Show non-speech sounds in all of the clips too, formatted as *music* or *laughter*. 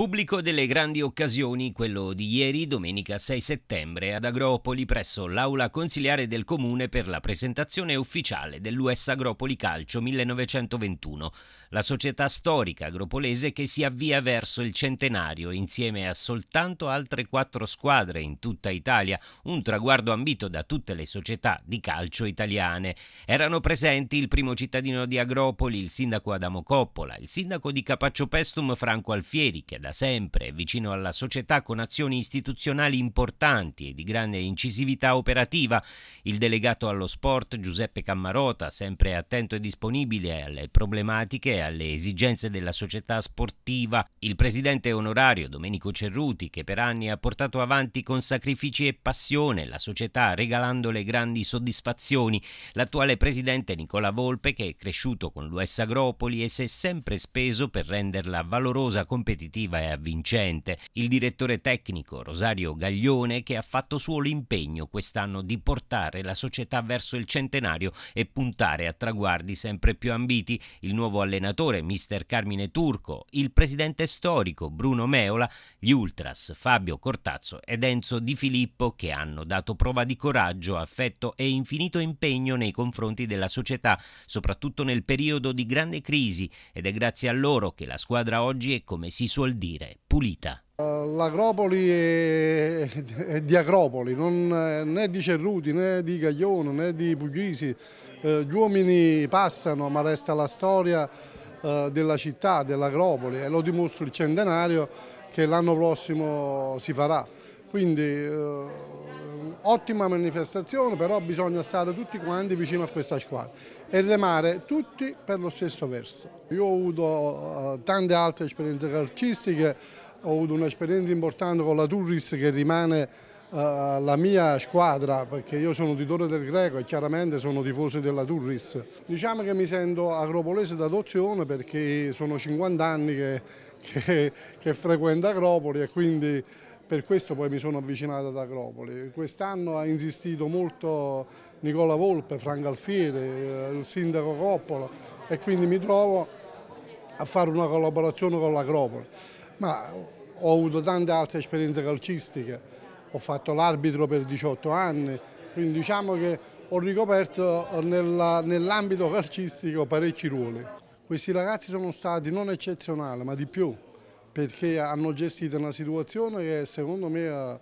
Pubblico delle grandi occasioni, quello di ieri, domenica 6 settembre, ad Agropoli presso l'aula consiliare del comune per la presentazione ufficiale dell'US Agropoli Calcio 1921, la società storica agropolese che si avvia verso il centenario insieme a soltanto altre quattro squadre in tutta Italia, un traguardo ambito da tutte le società di calcio italiane. Erano presenti il primo cittadino di Agropoli, il sindaco Adamo Coppola, il sindaco di Capaccio Pestum Franco Alfieri, che da da sempre vicino alla società con azioni istituzionali importanti e di grande incisività operativa, il delegato allo sport Giuseppe Cammarota, sempre attento e disponibile alle problematiche e alle esigenze della società sportiva, il presidente onorario Domenico Cerruti, che per anni ha portato avanti con sacrifici e passione la società regalandole grandi soddisfazioni, l'attuale presidente Nicola Volpe, che è cresciuto con l'US Agropoli e si è sempre speso per renderla valorosa, competitiva e avvincente. Il direttore tecnico Rosario Gaglione che ha fatto suo l'impegno quest'anno di portare la società verso il centenario e puntare a traguardi sempre più ambiti. Il nuovo allenatore, mister Carmine Turco, il presidente storico Bruno Meola, gli ultras Fabio Cortazzo ed Enzo Di Filippo che hanno dato prova di coraggio, affetto e infinito impegno nei confronti della società, soprattutto nel periodo di grande crisi ed è grazie a loro che la squadra oggi è come si suol dire dire, pulita. Eh, L'Acropoli è, è di Acropoli, non, né di Cerruti, né di Caglione, né di Puglisi. Eh, gli uomini passano ma resta la storia eh, della città, dell'Acropoli e lo dimostra il centenario che l'anno prossimo si farà. Quindi ottima manifestazione, però bisogna stare tutti quanti vicino a questa squadra e remare tutti per lo stesso verso. Io ho avuto eh, tante altre esperienze calcistiche, ho avuto un'esperienza importante con la Turris che rimane eh, la mia squadra perché io sono tutore del greco e chiaramente sono tifoso della Turris. Diciamo che mi sento agropolese d'adozione perché sono 50 anni che, che, che frequento Agropoli e quindi per questo poi mi sono avvicinato ad Acropoli. Quest'anno ha insistito molto Nicola Volpe, Franco Alfieri, eh, il sindaco Coppola e quindi mi trovo a fare una collaborazione con l'Acropoli. Ma ho avuto tante altre esperienze calcistiche, ho fatto l'arbitro per 18 anni, quindi diciamo che ho ricoperto nell'ambito calcistico parecchi ruoli. Questi ragazzi sono stati non eccezionali ma di più, perché hanno gestito una situazione che secondo me eh,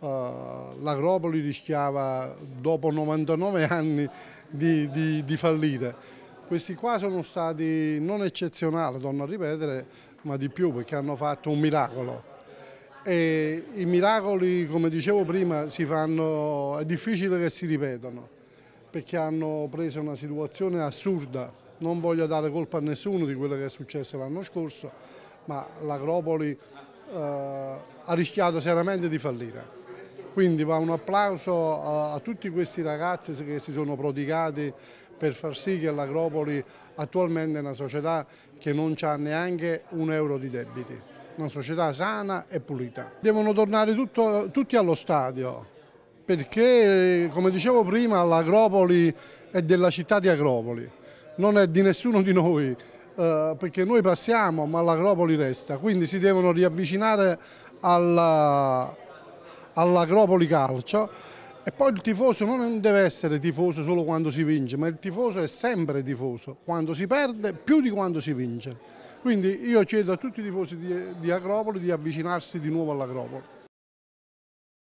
eh, l'Agropoli rischiava dopo 99 *laughs* anni di, di, di, fallire. Questi qua sono stati non eccezionali, torno a ripetere, ma di più perché hanno fatto un miracolo. E I miracoli, come dicevo prima, fanno, è difficile che si ripetano perché hanno preso una situazione assurda. Non voglio dare colpa a nessuno di quello che è successo l'anno scorso, ma l'Agropoli eh, ha rischiato seriamente di fallire. Quindi va un applauso a, a tutti questi ragazzi che si sono prodigati per far sì che l'Agropoli attualmente è una società che non ha neanche un euro di debiti, una società sana e pulita. Devono tornare tutto, tutti allo stadio perché come dicevo prima l'Agropoli è della città di Agropoli, non è di nessuno di noi, eh, perché noi passiamo ma l'Acropoli resta, quindi si devono riavvicinare all'Acropoli all Calcio e poi il tifoso non deve essere tifoso solo quando si vince, ma il tifoso è sempre tifoso, quando si perde più di quando si vince. Quindi io chiedo a tutti i tifosi di, di Acropoli di avvicinarsi di nuovo all'Acropoli.